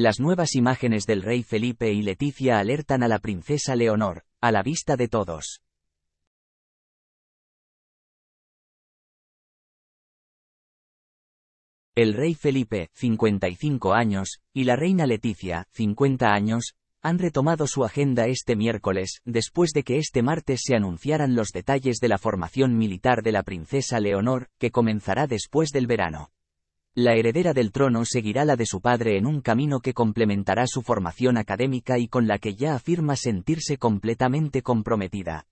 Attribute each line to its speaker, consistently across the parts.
Speaker 1: Las nuevas imágenes del rey Felipe y Leticia alertan a la princesa Leonor, a la vista de todos.
Speaker 2: El rey Felipe, 55 años, y la reina Leticia, 50 años, han retomado su agenda este miércoles, después de que este martes se anunciaran los detalles de la formación militar de la princesa Leonor, que comenzará después del verano. La heredera del trono seguirá la de su padre en un camino que complementará su formación académica y con la que ya afirma sentirse completamente
Speaker 1: comprometida.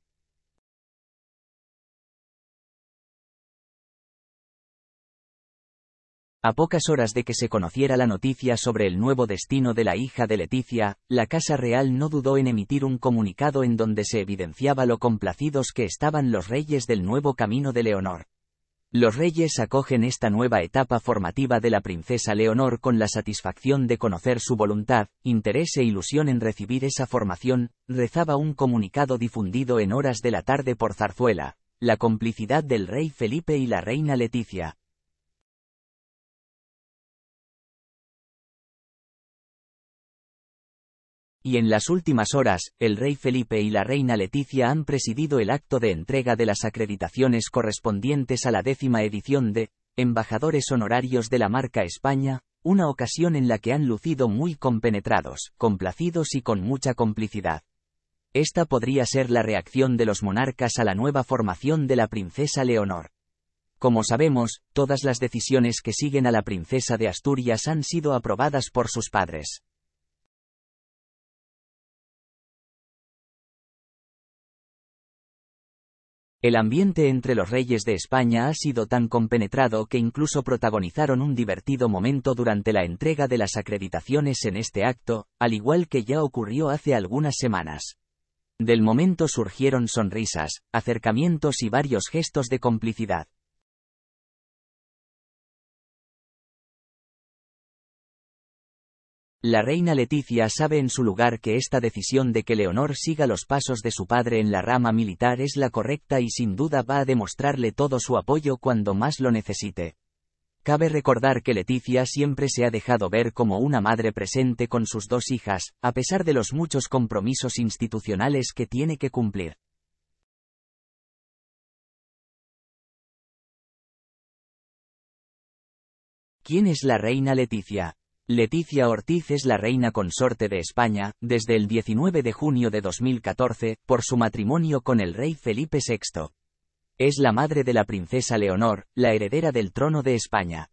Speaker 2: A pocas horas de que se conociera la noticia sobre el nuevo destino de la hija de Leticia, la Casa Real no dudó en emitir un comunicado en donde se evidenciaba lo complacidos que estaban los reyes del nuevo camino de Leonor. Los reyes acogen esta nueva etapa formativa de la princesa Leonor con la satisfacción de conocer su voluntad, interés e ilusión en recibir esa formación, rezaba un comunicado difundido en horas de la tarde por Zarzuela, la complicidad del rey Felipe y la reina
Speaker 1: Leticia,
Speaker 2: Y en las últimas horas, el rey Felipe y la reina Leticia han presidido el acto de entrega de las acreditaciones correspondientes a la décima edición de Embajadores Honorarios de la Marca España, una ocasión en la que han lucido muy compenetrados, complacidos y con mucha complicidad. Esta podría ser la reacción de los monarcas a la nueva formación de la princesa Leonor. Como sabemos, todas las decisiones que siguen a la princesa de Asturias han sido aprobadas por sus padres. El ambiente entre los reyes de España ha sido tan compenetrado que incluso protagonizaron un divertido momento durante la entrega de las acreditaciones en este acto, al igual que ya ocurrió hace algunas semanas. Del momento surgieron sonrisas, acercamientos y varios gestos de complicidad. La reina Leticia sabe en su lugar que esta decisión de que Leonor siga los pasos de su padre en la rama militar es la correcta y sin duda va a demostrarle todo su apoyo cuando más lo necesite. Cabe recordar que Leticia siempre se ha dejado ver como una madre presente con sus dos hijas, a pesar de los muchos compromisos institucionales que tiene que cumplir. ¿Quién es la reina Leticia? Leticia Ortiz es la reina consorte de España, desde el 19 de junio de 2014, por su matrimonio con el rey Felipe VI. Es la madre de la princesa Leonor, la heredera
Speaker 1: del trono de España.